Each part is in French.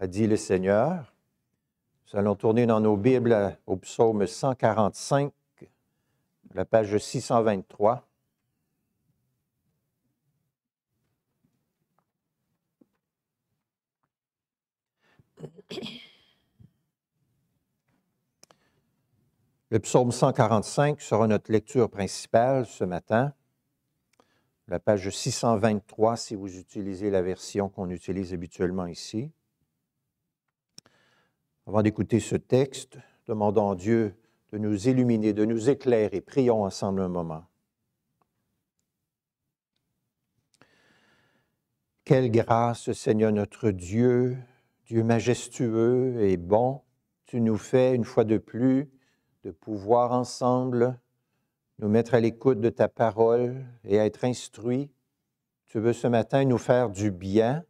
a dit le Seigneur. Nous allons tourner dans nos Bibles au psaume 145, la page 623. Le psaume 145 sera notre lecture principale ce matin. La page 623, si vous utilisez la version qu'on utilise habituellement ici. Avant d'écouter ce texte, demandons à Dieu de nous illuminer, de nous éclairer. Prions ensemble un moment. Quelle grâce, Seigneur notre Dieu, Dieu majestueux et bon, tu nous fais une fois de plus de pouvoir ensemble nous mettre à l'écoute de ta parole et être instruits. Tu veux ce matin nous faire du bien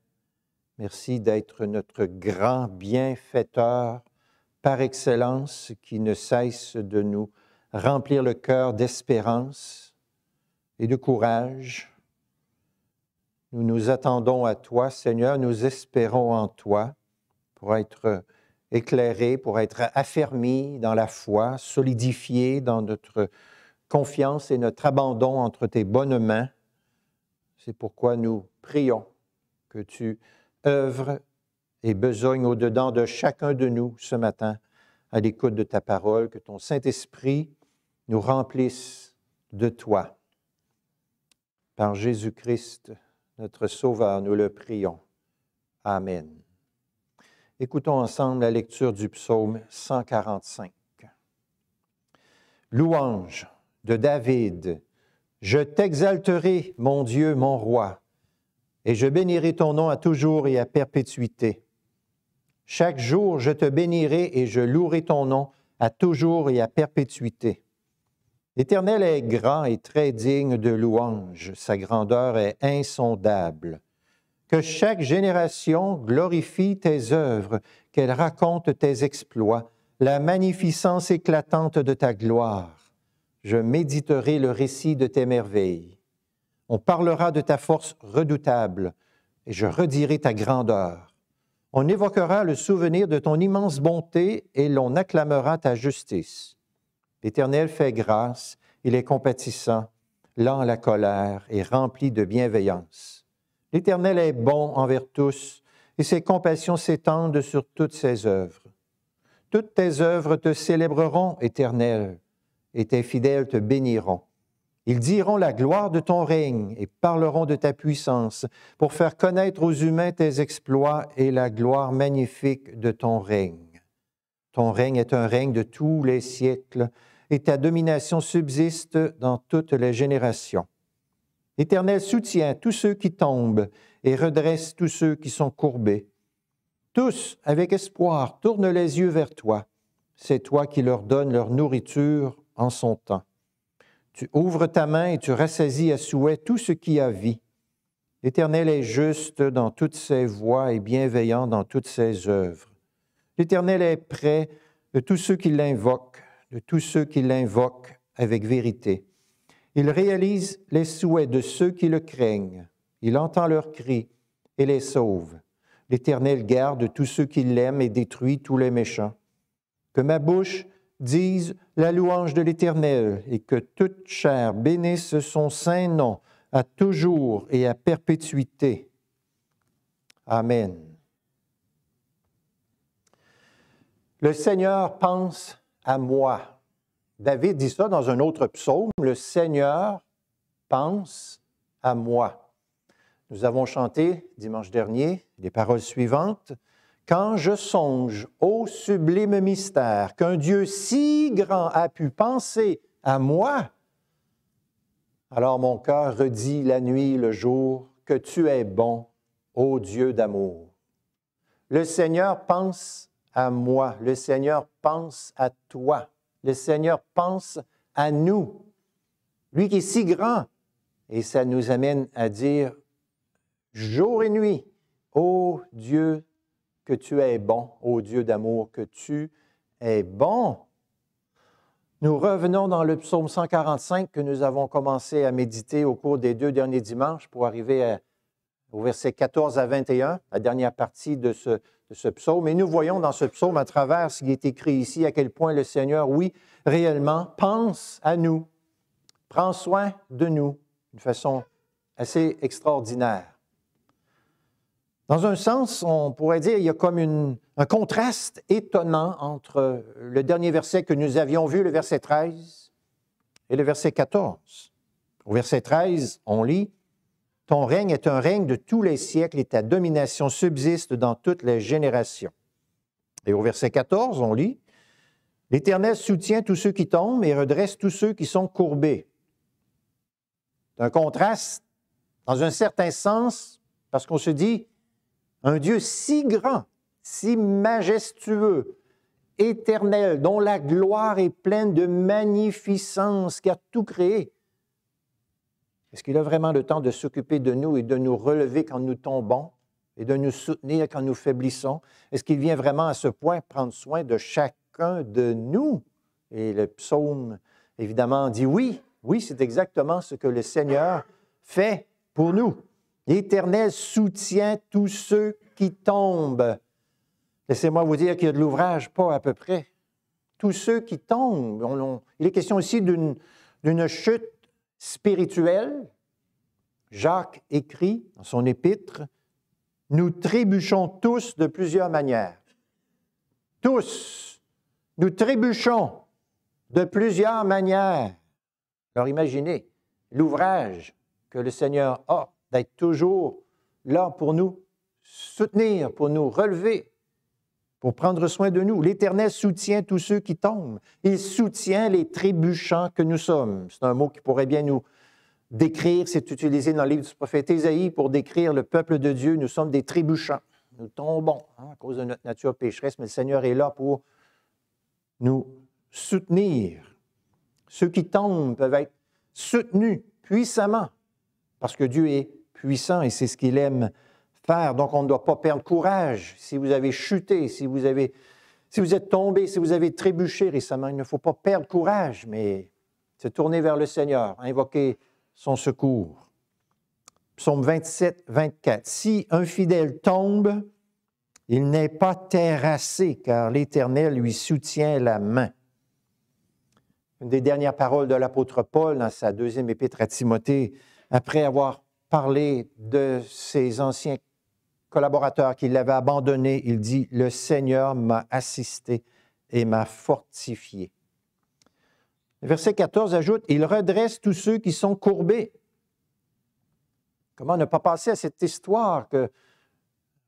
Merci d'être notre grand bienfaiteur par excellence qui ne cesse de nous remplir le cœur d'espérance et de courage. Nous nous attendons à toi, Seigneur, nous espérons en toi pour être éclairés, pour être affermis dans la foi, solidifiés dans notre confiance et notre abandon entre tes bonnes mains. C'est pourquoi nous prions que tu œuvre et besogne au-dedans de chacun de nous ce matin, à l'écoute de ta parole, que ton Saint-Esprit nous remplisse de toi. Par Jésus-Christ, notre Sauveur, nous le prions. Amen. Écoutons ensemble la lecture du psaume 145. Louange de David. Je t'exalterai, mon Dieu, mon roi et je bénirai ton nom à toujours et à perpétuité. Chaque jour, je te bénirai et je louerai ton nom à toujours et à perpétuité. L'Éternel est grand et très digne de louange, sa grandeur est insondable. Que chaque génération glorifie tes œuvres, qu'elle raconte tes exploits, la magnificence éclatante de ta gloire. Je méditerai le récit de tes merveilles. On parlera de ta force redoutable, et je redirai ta grandeur. On évoquera le souvenir de ton immense bonté, et l'on acclamera ta justice. L'Éternel fait grâce, il est compatissant, lent à la colère et rempli de bienveillance. L'Éternel est bon envers tous, et ses compassions s'étendent sur toutes ses œuvres. Toutes tes œuvres te célébreront, Éternel, et tes fidèles te béniront. Ils diront la gloire de ton règne et parleront de ta puissance pour faire connaître aux humains tes exploits et la gloire magnifique de ton règne. Ton règne est un règne de tous les siècles et ta domination subsiste dans toutes les générations. Éternel soutient tous ceux qui tombent et redresse tous ceux qui sont courbés. Tous, avec espoir, tournent les yeux vers toi. C'est toi qui leur donnes leur nourriture en son temps. Tu ouvres ta main et tu rassaisis à souhait tout ce qui a vie. L'Éternel est juste dans toutes ses voies et bienveillant dans toutes ses œuvres. L'Éternel est prêt de tous ceux qui l'invoquent, de tous ceux qui l'invoquent avec vérité. Il réalise les souhaits de ceux qui le craignent. Il entend leurs cris et les sauve. L'Éternel garde tous ceux qui l'aiment et détruit tous les méchants. Que ma bouche disent la louange de l'Éternel, et que toute chair bénisse son saint nom à toujours et à perpétuité. Amen. Le Seigneur pense à moi. David dit ça dans un autre psaume, le Seigneur pense à moi. Nous avons chanté dimanche dernier les paroles suivantes. Quand je songe au sublime mystère qu'un Dieu si grand a pu penser à moi, alors mon cœur redit la nuit, le jour, que tu es bon, ô Dieu d'amour. Le Seigneur pense à moi, le Seigneur pense à toi, le Seigneur pense à nous. Lui qui est si grand, et ça nous amène à dire jour et nuit, ô Dieu que tu es bon, ô Dieu d'amour, que tu es bon. Nous revenons dans le psaume 145 que nous avons commencé à méditer au cours des deux derniers dimanches pour arriver à, au verset 14 à 21, la dernière partie de ce, de ce psaume. Et nous voyons dans ce psaume, à travers ce qui est écrit ici, à quel point le Seigneur, oui, réellement, pense à nous, prend soin de nous d'une façon assez extraordinaire. Dans un sens, on pourrait dire, qu'il y a comme une, un contraste étonnant entre le dernier verset que nous avions vu, le verset 13, et le verset 14. Au verset 13, on lit, Ton règne est un règne de tous les siècles et ta domination subsiste dans toutes les générations. Et au verset 14, on lit, L'Éternel soutient tous ceux qui tombent et redresse tous ceux qui sont courbés. C'est un contraste, dans un certain sens, parce qu'on se dit, un Dieu si grand, si majestueux, éternel, dont la gloire est pleine de magnificence, qui a tout créé. Est-ce qu'il a vraiment le temps de s'occuper de nous et de nous relever quand nous tombons et de nous soutenir quand nous faiblissons? Est-ce qu'il vient vraiment à ce point prendre soin de chacun de nous? Et le psaume, évidemment, dit oui, oui, c'est exactement ce que le Seigneur fait pour nous. L'Éternel soutient tous ceux qui tombent. Laissez-moi vous dire qu'il y a de l'ouvrage, pas à peu près. Tous ceux qui tombent. il est question aussi d'une chute spirituelle. Jacques écrit dans son épître, Nous trébuchons tous de plusieurs manières. Tous, nous trébuchons de plusieurs manières. Alors imaginez l'ouvrage que le Seigneur a d'être toujours là pour nous soutenir, pour nous relever, pour prendre soin de nous. L'Éternel soutient tous ceux qui tombent. Il soutient les trébuchants que nous sommes. C'est un mot qui pourrait bien nous décrire, c'est utilisé dans le livre du prophète Ésaïe pour décrire le peuple de Dieu. Nous sommes des trébuchants. Nous tombons hein, à cause de notre nature pécheresse, mais le Seigneur est là pour nous soutenir. Ceux qui tombent peuvent être soutenus puissamment parce que Dieu est puissant et c'est ce qu'il aime faire. Donc, on ne doit pas perdre courage. Si vous avez chuté, si vous, avez, si vous êtes tombé, si vous avez trébuché récemment, il ne faut pas perdre courage, mais se tourner vers le Seigneur, invoquer son secours. Psaume 27, 24. Si un fidèle tombe, il n'est pas terrassé, car l'Éternel lui soutient la main. Une des dernières paroles de l'apôtre Paul dans sa deuxième épître à Timothée, après avoir parler de ses anciens collaborateurs qui l'avaient abandonné, il dit, Le Seigneur m'a assisté et m'a fortifié. Le verset 14 ajoute, Il redresse tous ceux qui sont courbés. Comment ne pas passer à cette histoire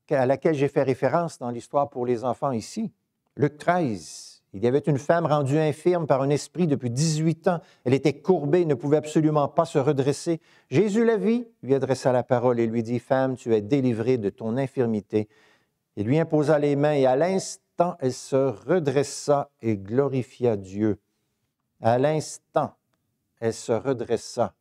à laquelle j'ai fait référence dans l'histoire pour les enfants ici? Luc 13. Il y avait une femme rendue infirme par un esprit depuis 18 ans. Elle était courbée, ne pouvait absolument pas se redresser. Jésus la vit, lui adressa la parole et lui dit, Femme, tu es délivrée de ton infirmité. Il lui imposa les mains et à l'instant, elle se redressa et glorifia Dieu. À l'instant, elle se redressa.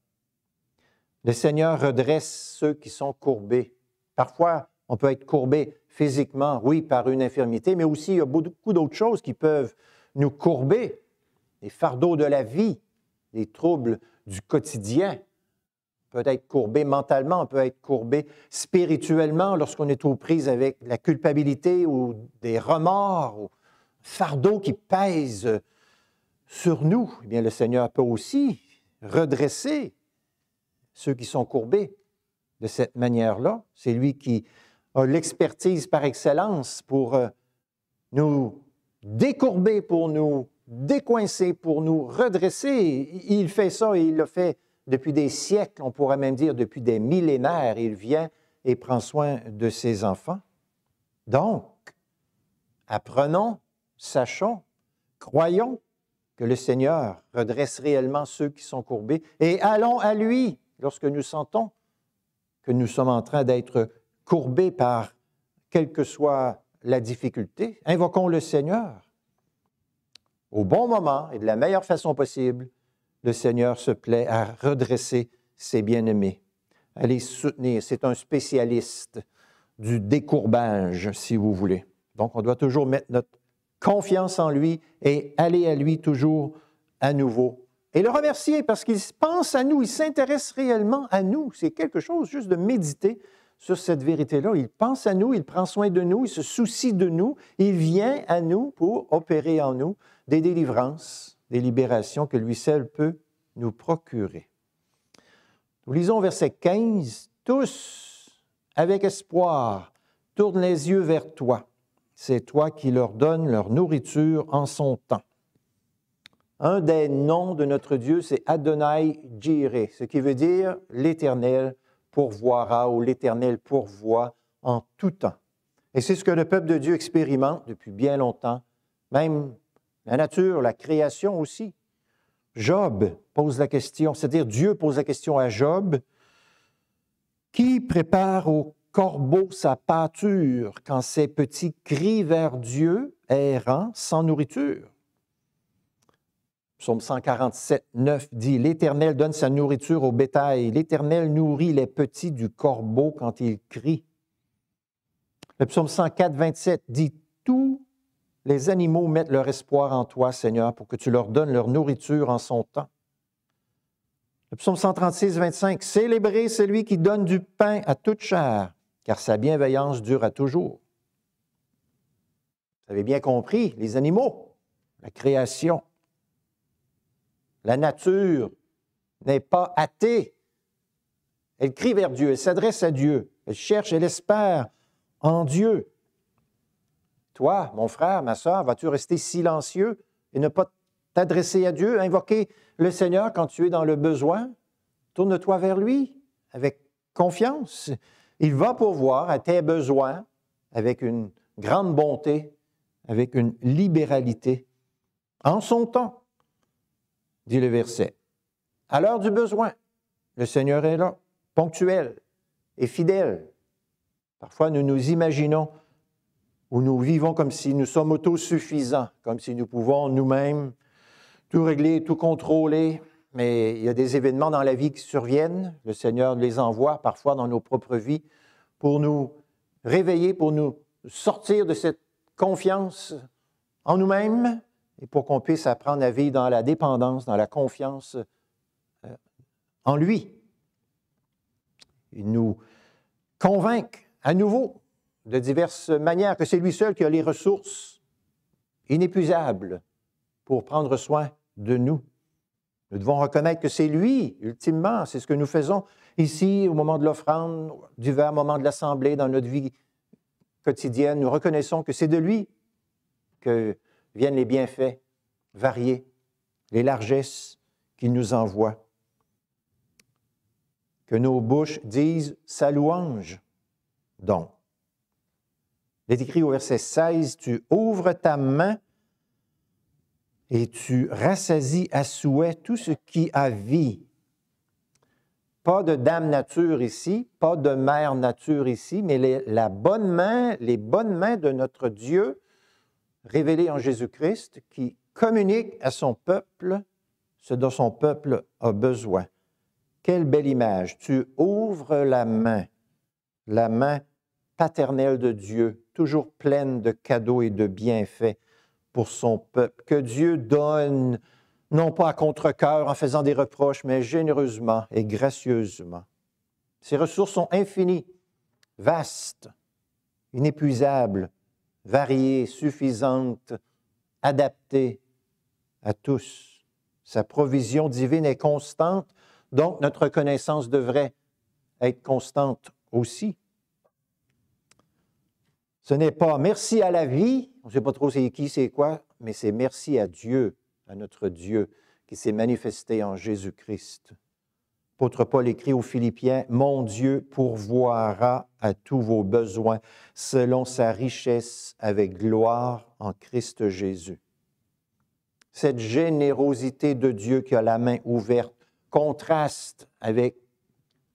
Le Seigneur redresse ceux qui sont courbés. Parfois, on peut être courbé physiquement, oui, par une infirmité, mais aussi il y a beaucoup d'autres choses qui peuvent nous courber, les fardeaux de la vie, les troubles du quotidien. peut être courbé mentalement, on peut être courbé spirituellement lorsqu'on est aux prises avec la culpabilité ou des remords, ou fardeaux qui pèsent sur nous. Eh bien, le Seigneur peut aussi redresser ceux qui sont courbés de cette manière-là. C'est lui qui a l'expertise par excellence pour euh, nous décourber, pour nous décoincer, pour nous redresser. Il fait ça et il le fait depuis des siècles, on pourrait même dire depuis des millénaires. Il vient et prend soin de ses enfants. Donc, apprenons, sachons, croyons que le Seigneur redresse réellement ceux qui sont courbés et allons à lui lorsque nous sentons que nous sommes en train d'être courbés par quelle que soit la difficulté. Invoquons le Seigneur. Au bon moment et de la meilleure façon possible, le Seigneur se plaît à redresser ses bien-aimés, à les soutenir. C'est un spécialiste du décourbage, si vous voulez. Donc, on doit toujours mettre notre confiance en lui et aller à lui toujours à nouveau. Et le remercier parce qu'il pense à nous, il s'intéresse réellement à nous. C'est quelque chose juste de méditer sur cette vérité-là. Il pense à nous, il prend soin de nous, il se soucie de nous, il vient à nous pour opérer en nous des délivrances, des libérations que lui seul peut nous procurer. Nous lisons verset 15, Tous, avec espoir, tournent les yeux vers toi. C'est toi qui leur donnes leur nourriture en son temps. Un des noms de notre Dieu, c'est Adonai Jireh, ce qui veut dire l'Éternel pourvoira ou l'Éternel pourvoit en tout temps. Et c'est ce que le peuple de Dieu expérimente depuis bien longtemps, même la nature, la création aussi. Job pose la question, c'est-à-dire Dieu pose la question à Job, qui prépare au corbeau sa pâture quand ses petits crient vers Dieu, errant sans nourriture? Psaume 147, 9 dit L'Éternel donne sa nourriture au bétail, l'Éternel nourrit les petits du corbeau quand il crie. Le psaume 104, 27 dit Tous les animaux mettent leur espoir en toi, Seigneur, pour que tu leur donnes leur nourriture en son temps. Le psaume 136, 25 Célébrez celui qui donne du pain à toute chair, car sa bienveillance dure à toujours. Vous avez bien compris, les animaux, la création. La nature n'est pas athée. Elle crie vers Dieu, elle s'adresse à Dieu, elle cherche, elle espère en Dieu. Toi, mon frère, ma sœur, vas-tu rester silencieux et ne pas t'adresser à Dieu, invoquer le Seigneur quand tu es dans le besoin? Tourne-toi vers lui avec confiance. Il va pourvoir à tes besoins avec une grande bonté, avec une libéralité, en son temps dit le verset. À l'heure du besoin, le Seigneur est là, ponctuel et fidèle. Parfois, nous nous imaginons ou nous vivons comme si nous sommes autosuffisants, comme si nous pouvons nous-mêmes tout régler, tout contrôler. Mais il y a des événements dans la vie qui surviennent. Le Seigneur les envoie parfois dans nos propres vies pour nous réveiller, pour nous sortir de cette confiance en nous-mêmes et pour qu'on puisse apprendre à vivre dans la dépendance, dans la confiance euh, en lui. Il nous convainc à nouveau de diverses manières que c'est lui seul qui a les ressources inépuisables pour prendre soin de nous. Nous devons reconnaître que c'est lui, ultimement, c'est ce que nous faisons ici au moment de l'offrande, du divers moment de l'Assemblée, dans notre vie quotidienne. Nous reconnaissons que c'est de lui que viennent les bienfaits variés, les largesses qu'il nous envoie. Que nos bouches disent sa louange, donc. Il est écrit au verset 16, Tu ouvres ta main et tu rassasies à souhait tout ce qui a vie. Pas de dame nature ici, pas de mère nature ici, mais les, la bonne main, les bonnes mains de notre Dieu révélé en Jésus-Christ qui communique à son peuple ce dont son peuple a besoin. Quelle belle image. Tu ouvres la main, la main paternelle de Dieu, toujours pleine de cadeaux et de bienfaits pour son peuple, que Dieu donne, non pas à contre coeur en faisant des reproches, mais généreusement et gracieusement. Ses ressources sont infinies, vastes, inépuisables, variée, suffisante, adaptée à tous. Sa provision divine est constante, donc notre connaissance devrait être constante aussi. Ce n'est pas merci à la vie, on ne sait pas trop c'est qui, c'est quoi, mais c'est merci à Dieu, à notre Dieu, qui s'est manifesté en Jésus-Christ. Paul écrit aux Philippiens, Mon Dieu pourvoira à tous vos besoins selon sa richesse avec gloire en Christ Jésus. Cette générosité de Dieu qui a la main ouverte contraste avec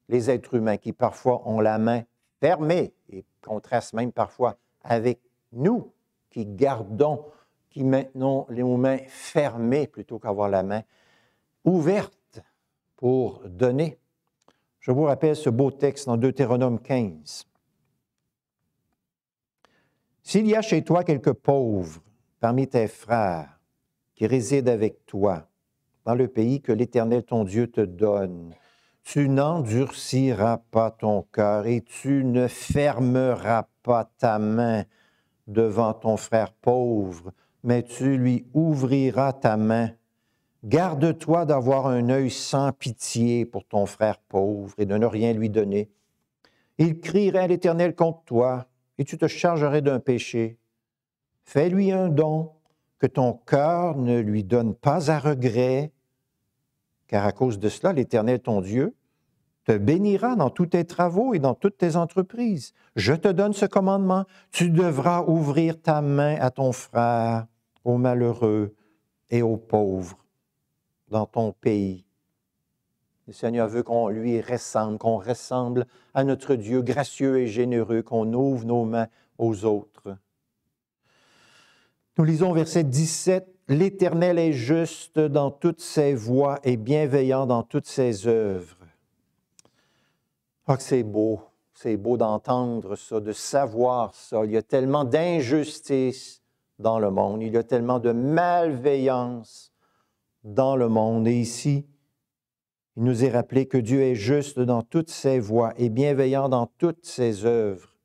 les êtres humains qui parfois ont la main fermée et contraste même parfois avec nous qui gardons, qui maintenons les mains fermées plutôt qu'avoir la main ouverte pour donner. Je vous rappelle ce beau texte dans Deutéronome 15. S'il y a chez toi quelques pauvres parmi tes frères qui résident avec toi dans le pays que l'Éternel ton Dieu te donne, tu n'endurciras pas ton cœur et tu ne fermeras pas ta main devant ton frère pauvre, mais tu lui ouvriras ta main Garde-toi d'avoir un œil sans pitié pour ton frère pauvre et de ne rien lui donner. Il crierait à l'Éternel contre toi, et tu te chargerais d'un péché. Fais-lui un don, que ton cœur ne lui donne pas à regret, car à cause de cela, l'Éternel ton Dieu te bénira dans tous tes travaux et dans toutes tes entreprises. Je te donne ce commandement, tu devras ouvrir ta main à ton frère, aux malheureux et aux pauvres dans ton pays. Le Seigneur veut qu'on lui ressemble, qu'on ressemble à notre Dieu gracieux et généreux, qu'on ouvre nos mains aux autres. Nous lisons verset 17. L'Éternel est juste dans toutes ses voies et bienveillant dans toutes ses œuvres. Ah, c'est beau, c'est beau d'entendre ça, de savoir ça. Il y a tellement d'injustice dans le monde, il y a tellement de malveillance dans le monde. Et ici, il nous est rappelé que Dieu est juste dans toutes ses voies et bienveillant dans toutes ses œuvres.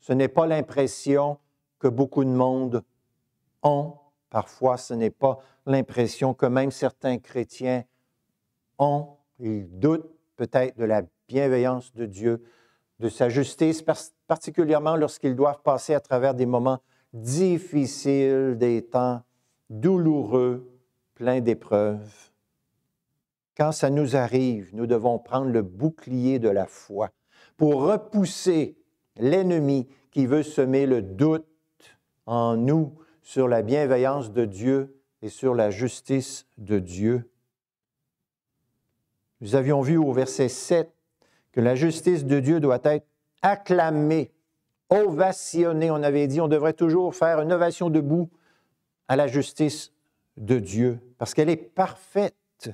Ce n'est pas l'impression que beaucoup de monde ont. Parfois, ce n'est pas l'impression que même certains chrétiens ont. Ils doutent peut-être de la bienveillance de Dieu, de sa justice, particulièrement lorsqu'ils doivent passer à travers des moments difficiles, des temps douloureux, plein d'épreuves. Quand ça nous arrive, nous devons prendre le bouclier de la foi pour repousser l'ennemi qui veut semer le doute en nous sur la bienveillance de Dieu et sur la justice de Dieu. Nous avions vu au verset 7 que la justice de Dieu doit être acclamée, ovationnée. On avait dit, on devrait toujours faire une ovation debout à la justice de Dieu, parce qu'elle est parfaite.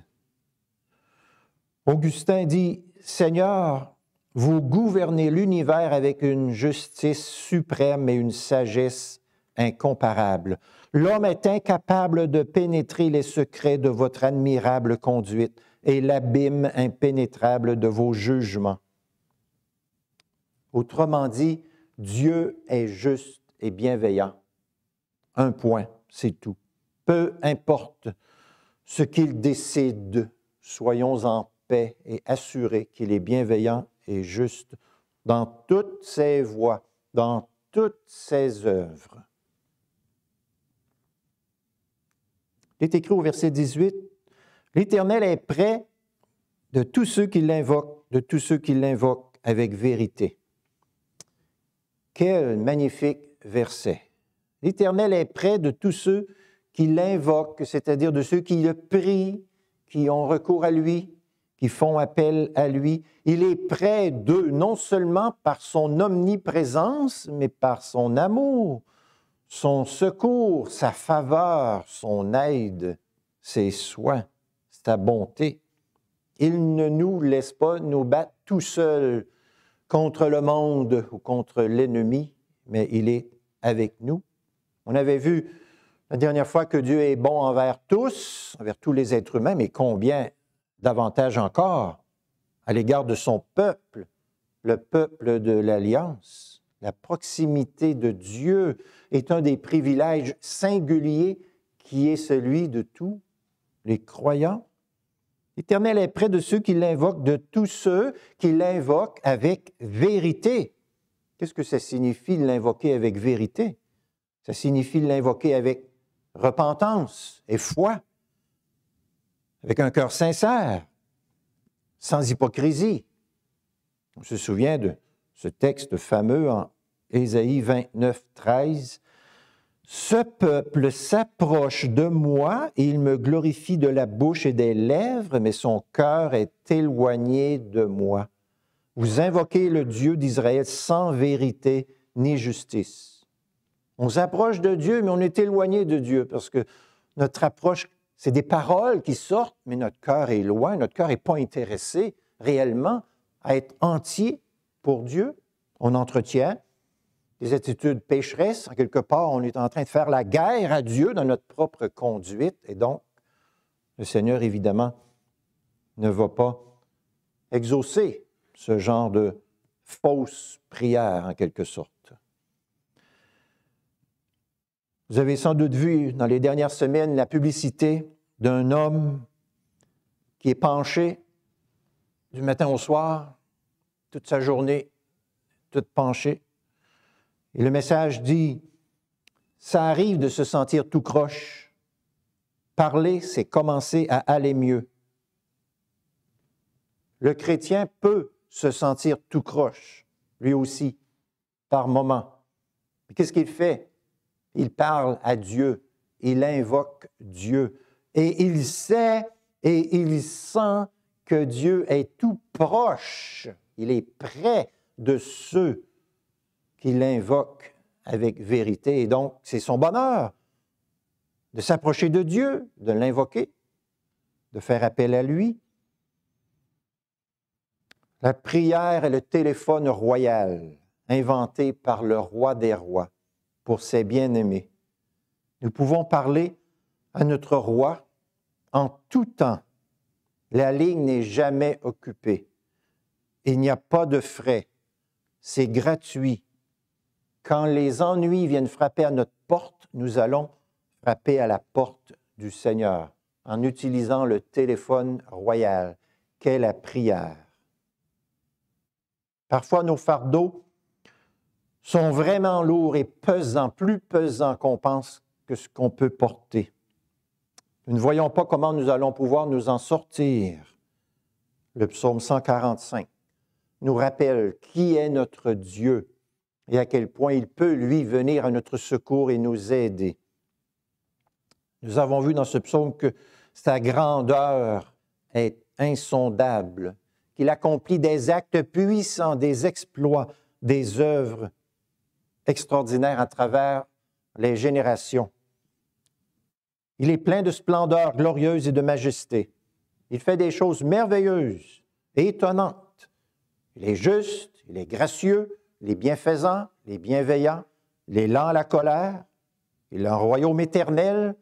Augustin dit, Seigneur, vous gouvernez l'univers avec une justice suprême et une sagesse incomparable. L'homme est incapable de pénétrer les secrets de votre admirable conduite et l'abîme impénétrable de vos jugements. Autrement dit, Dieu est juste et bienveillant. Un point, c'est tout peu importe ce qu'il décide, soyons en paix et assurés qu'il est bienveillant et juste dans toutes ses voies, dans toutes ses œuvres. Il est écrit au verset 18, L'Éternel est prêt de tous ceux qui l'invoquent, de tous ceux qui l'invoquent avec vérité. Quel magnifique verset. L'Éternel est prêt de tous ceux qui l'invoquent, c'est-à-dire de ceux qui le prient, qui ont recours à lui, qui font appel à lui. Il est près d'eux, non seulement par son omniprésence, mais par son amour, son secours, sa faveur, son aide, ses soins, sa bonté. Il ne nous laisse pas nous battre tout seuls contre le monde ou contre l'ennemi, mais il est avec nous. On avait vu la dernière fois que Dieu est bon envers tous, envers tous les êtres humains, mais combien davantage encore à l'égard de son peuple, le peuple de l'Alliance. La proximité de Dieu est un des privilèges singuliers qui est celui de tous les croyants. L'Éternel est près de ceux qui l'invoquent, de tous ceux qui l'invoquent avec vérité. Qu'est-ce que ça signifie l'invoquer avec vérité? Ça signifie l'invoquer avec repentance et foi, avec un cœur sincère, sans hypocrisie. On se souvient de ce texte fameux en Ésaïe 29, 13. Ce peuple s'approche de moi, il me glorifie de la bouche et des lèvres, mais son cœur est éloigné de moi. Vous invoquez le Dieu d'Israël sans vérité ni justice. On s'approche de Dieu, mais on est éloigné de Dieu parce que notre approche, c'est des paroles qui sortent, mais notre cœur est loin, notre cœur n'est pas intéressé réellement à être entier pour Dieu. On entretient des attitudes pécheresses. En quelque part, on est en train de faire la guerre à Dieu dans notre propre conduite. Et donc, le Seigneur, évidemment, ne va pas exaucer ce genre de fausse prière, en quelque sorte. Vous avez sans doute vu dans les dernières semaines la publicité d'un homme qui est penché du matin au soir, toute sa journée, tout penché. Et le message dit, ça arrive de se sentir tout croche. Parler, c'est commencer à aller mieux. Le chrétien peut se sentir tout croche, lui aussi, par Mais Qu'est-ce qu'il fait? Il parle à Dieu, il invoque Dieu et il sait et il sent que Dieu est tout proche, il est près de ceux qui l'invoquent avec vérité. Et donc, c'est son bonheur de s'approcher de Dieu, de l'invoquer, de faire appel à lui. La prière est le téléphone royal inventé par le roi des rois pour ses bien-aimés. Nous pouvons parler à notre roi en tout temps. La ligne n'est jamais occupée. Il n'y a pas de frais. C'est gratuit. Quand les ennuis viennent frapper à notre porte, nous allons frapper à la porte du Seigneur en utilisant le téléphone royal qu'est la prière. Parfois, nos fardeaux sont vraiment lourds et pesants, plus pesants qu'on pense que ce qu'on peut porter. Nous ne voyons pas comment nous allons pouvoir nous en sortir. Le psaume 145 nous rappelle qui est notre Dieu et à quel point il peut, lui, venir à notre secours et nous aider. Nous avons vu dans ce psaume que sa grandeur est insondable, qu'il accomplit des actes puissants, des exploits, des œuvres extraordinaire à travers les générations. Il est plein de splendeur glorieuse et de majesté. Il fait des choses merveilleuses et étonnantes. Il est juste, il est gracieux, il est bienfaisant, il est bienveillant, il est lent à la colère, il a un royaume éternel,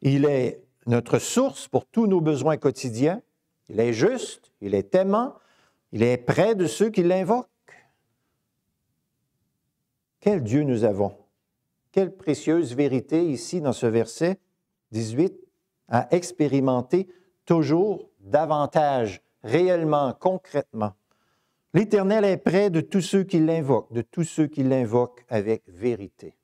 il est notre source pour tous nos besoins quotidiens, il est juste, il est aimant, il est près de ceux qui l'invoquent. Quel Dieu nous avons! Quelle précieuse vérité ici dans ce verset 18 à expérimenter toujours davantage, réellement, concrètement. L'Éternel est près de tous ceux qui l'invoquent, de tous ceux qui l'invoquent avec vérité.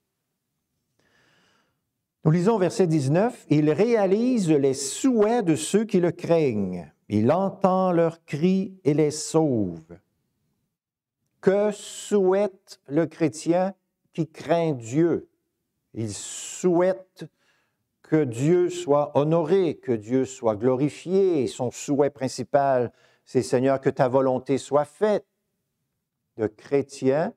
Nous lisons verset 19, Il réalise les souhaits de ceux qui le craignent, il entend leurs cris et les sauve. Que souhaite le chrétien qui craint Dieu? Il souhaite que Dieu soit honoré, que Dieu soit glorifié. Son souhait principal, c'est Seigneur, que ta volonté soit faite. Le chrétien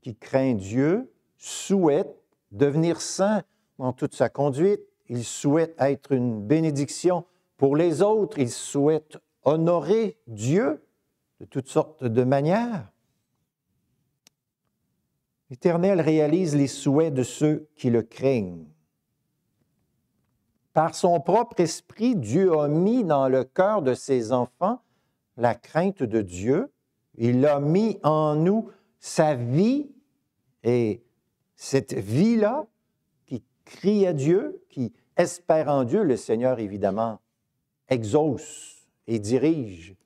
qui craint Dieu souhaite devenir saint dans toute sa conduite. Il souhaite être une bénédiction pour les autres. Il souhaite honorer Dieu de toutes sortes de manières. L'Éternel réalise les souhaits de ceux qui le craignent. Par son propre esprit, Dieu a mis dans le cœur de ses enfants la crainte de Dieu. Il a mis en nous sa vie et cette vie-là qui crie à Dieu, qui espère en Dieu, le Seigneur évidemment exauce et dirige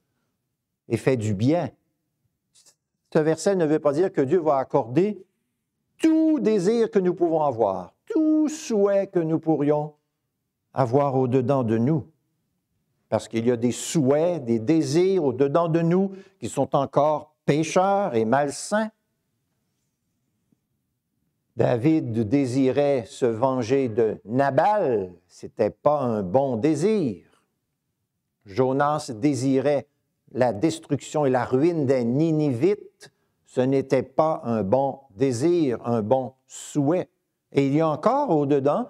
et fait du bien. Ce verset ne veut pas dire que Dieu va accorder tout désir que nous pouvons avoir, tout souhait que nous pourrions avoir au-dedans de nous. Parce qu'il y a des souhaits, des désirs au-dedans de nous qui sont encore pécheurs et malsains. David désirait se venger de Nabal, c'était pas un bon désir. Jonas désirait la destruction et la ruine des Ninivites, ce n'était pas un bon désir, un bon souhait. Et il y a encore au-dedans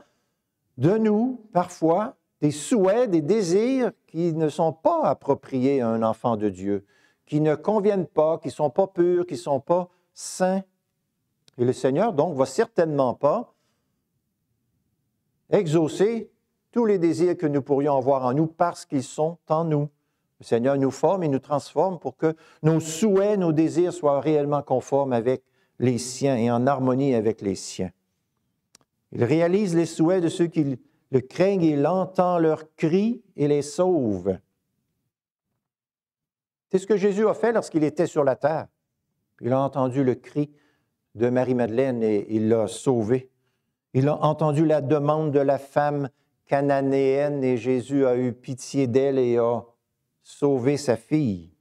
de nous, parfois, des souhaits, des désirs qui ne sont pas appropriés à un enfant de Dieu, qui ne conviennent pas, qui ne sont pas purs, qui ne sont pas saints. Et le Seigneur, donc, ne va certainement pas exaucer tous les désirs que nous pourrions avoir en nous parce qu'ils sont en nous. Le Seigneur nous forme et nous transforme pour que nos souhaits, nos désirs soient réellement conformes avec les siens et en harmonie avec les siens. Il réalise les souhaits de ceux qui le craignent, et il entend leurs cris et les sauve. C'est ce que Jésus a fait lorsqu'il était sur la terre. Il a entendu le cri de Marie-Madeleine et il l'a sauvée. Il a entendu la demande de la femme cananéenne et Jésus a eu pitié d'elle et a sauver sa fille.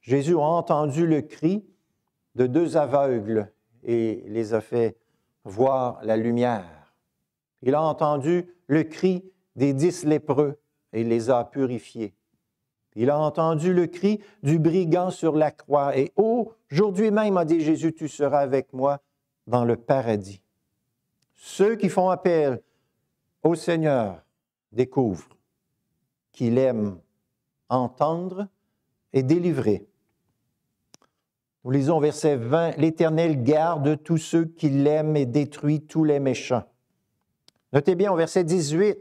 Jésus a entendu le cri de deux aveugles et les a fait voir la lumière. Il a entendu le cri des dix lépreux et les a purifiés. Il a entendu le cri du brigand sur la croix et aujourd'hui même a dit Jésus, tu seras avec moi dans le paradis. Ceux qui font appel au Seigneur découvrent qu'il aime entendre et délivrer. Nous lisons verset 20, L'Éternel garde tous ceux qui l'aiment et détruit tous les méchants. Notez bien au verset 18,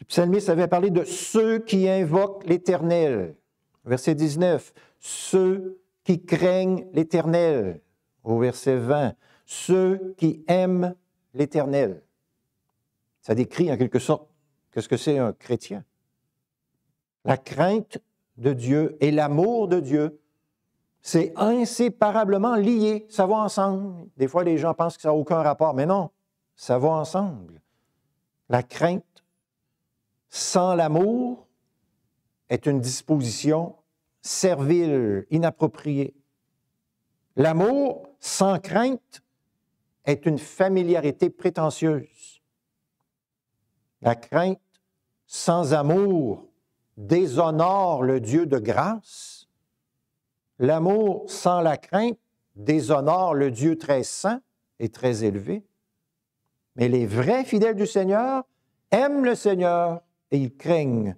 le psalmiste avait parlé de ceux qui invoquent l'Éternel. Verset 19, ceux qui craignent l'Éternel. Au verset 20, ceux qui aiment l'Éternel. Ça décrit en quelque sorte qu'est-ce que c'est un chrétien la crainte de Dieu et l'amour de Dieu. C'est inséparablement lié, ça va ensemble. Des fois, les gens pensent que ça n'a aucun rapport, mais non, ça va ensemble. La crainte sans l'amour est une disposition servile, inappropriée. L'amour sans crainte est une familiarité prétentieuse. La crainte sans amour déshonore le Dieu de grâce. L'amour sans la crainte déshonore le Dieu très saint et très élevé. Mais les vrais fidèles du Seigneur aiment le Seigneur et ils craignent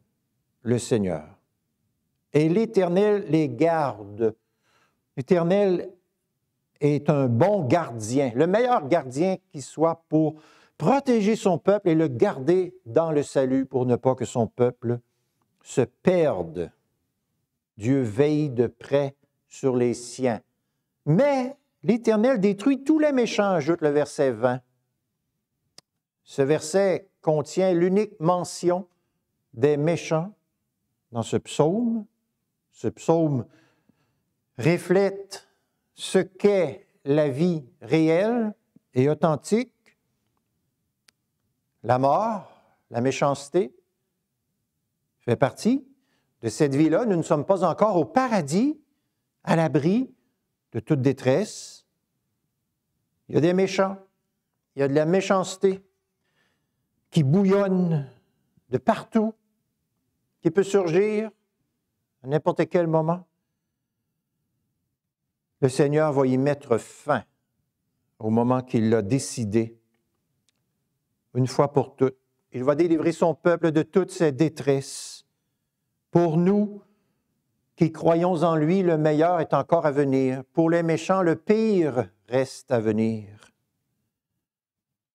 le Seigneur. Et l'Éternel les garde. L'Éternel est un bon gardien, le meilleur gardien qui soit pour protéger son peuple et le garder dans le salut pour ne pas que son peuple se perdent, Dieu veille de près sur les siens. Mais l'Éternel détruit tous les méchants, ajoute le verset 20. Ce verset contient l'unique mention des méchants dans ce psaume. Ce psaume reflète ce qu'est la vie réelle et authentique, la mort, la méchanceté, fait partie de cette vie-là. Nous ne sommes pas encore au paradis, à l'abri de toute détresse. Il y a des méchants, il y a de la méchanceté qui bouillonne de partout, qui peut surgir à n'importe quel moment. Le Seigneur va y mettre fin au moment qu'il l'a décidé, une fois pour toutes. Il va délivrer son peuple de toutes ses détresses. Pour nous qui croyons en lui, le meilleur est encore à venir. Pour les méchants, le pire reste à venir.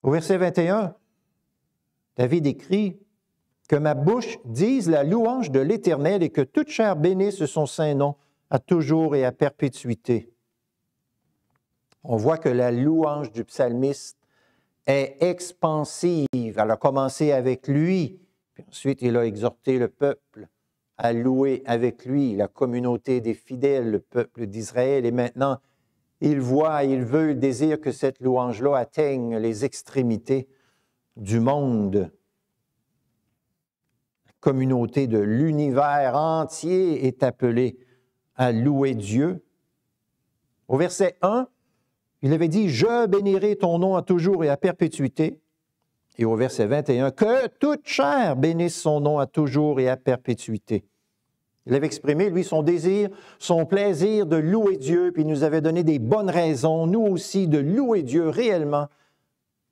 Au verset 21, David écrit Que ma bouche dise la louange de l'Éternel et que toute chair bénisse son saint nom à toujours et à perpétuité. On voit que la louange du psalmiste est expansive. Elle a commencé avec lui, puis ensuite il a exhorté le peuple à louer avec lui la communauté des fidèles, le peuple d'Israël. Et maintenant, il voit, il veut, il désire que cette louange-là atteigne les extrémités du monde. La communauté de l'univers entier est appelée à louer Dieu. Au verset 1, il avait dit, Je bénirai ton nom à toujours et à perpétuité. Et au verset 21, Que toute chair bénisse son nom à toujours et à perpétuité. Il avait exprimé, lui, son désir, son plaisir de louer Dieu, puis il nous avait donné des bonnes raisons, nous aussi, de louer Dieu réellement.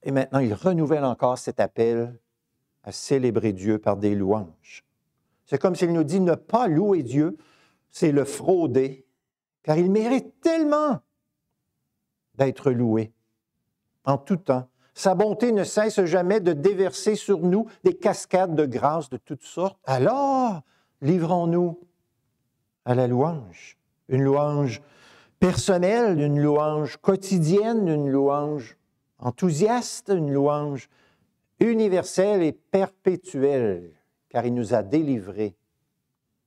Et maintenant, il renouvelle encore cet appel à célébrer Dieu par des louanges. C'est comme s'il nous dit ne pas louer Dieu, c'est le frauder, car il mérite tellement d'être loué en tout temps. Sa bonté ne cesse jamais de déverser sur nous des cascades de grâce de toutes sortes. Alors, livrons-nous à la louange, une louange personnelle, une louange quotidienne, une louange enthousiaste, une louange universelle et perpétuelle, car il nous a délivrés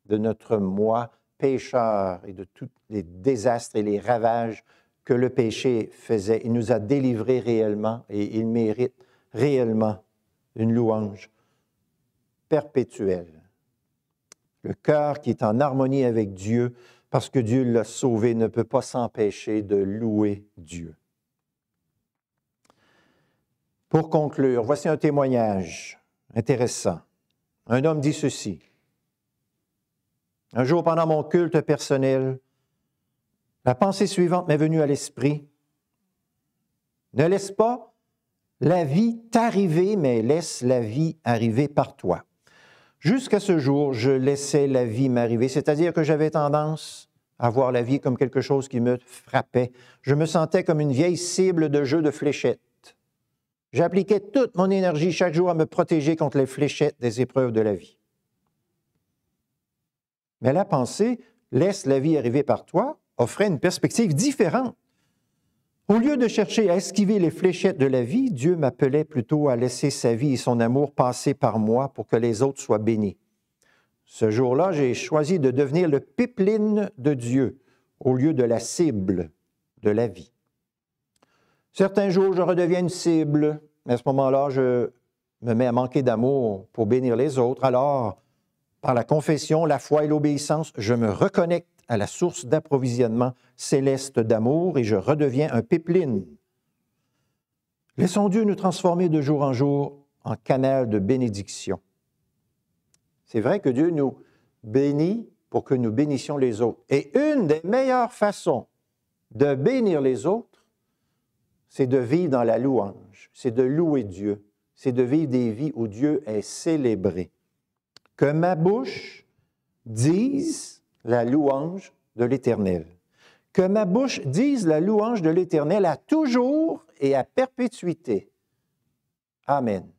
de notre moi pécheur et de tous les désastres et les ravages que le péché faisait. Il nous a délivrés réellement et il mérite réellement une louange perpétuelle. Le cœur qui est en harmonie avec Dieu, parce que Dieu l'a sauvé, ne peut pas s'empêcher de louer Dieu. Pour conclure, voici un témoignage intéressant. Un homme dit ceci. Un jour, pendant mon culte personnel, la pensée suivante m'est venue à l'esprit. Ne laisse pas la vie t'arriver, mais laisse la vie arriver par toi. Jusqu'à ce jour, je laissais la vie m'arriver, c'est-à-dire que j'avais tendance à voir la vie comme quelque chose qui me frappait. Je me sentais comme une vieille cible de jeu de fléchettes. J'appliquais toute mon énergie chaque jour à me protéger contre les fléchettes des épreuves de la vie. Mais la pensée, laisse la vie arriver par toi, offrait une perspective différente. Au lieu de chercher à esquiver les fléchettes de la vie, Dieu m'appelait plutôt à laisser sa vie et son amour passer par moi pour que les autres soient bénis. Ce jour-là, j'ai choisi de devenir le pipeline de Dieu au lieu de la cible de la vie. Certains jours, je redeviens une cible, mais à ce moment-là, je me mets à manquer d'amour pour bénir les autres. Alors, par la confession, la foi et l'obéissance, je me reconnecte à la source d'approvisionnement céleste d'amour et je redeviens un pipeline. Laissons Dieu nous transformer de jour en jour en canal de bénédiction. C'est vrai que Dieu nous bénit pour que nous bénissions les autres. Et une des meilleures façons de bénir les autres, c'est de vivre dans la louange, c'est de louer Dieu, c'est de vivre des vies où Dieu est célébré. Que ma bouche dise la louange de l'Éternel. Que ma bouche dise la louange de l'Éternel à toujours et à perpétuité. Amen.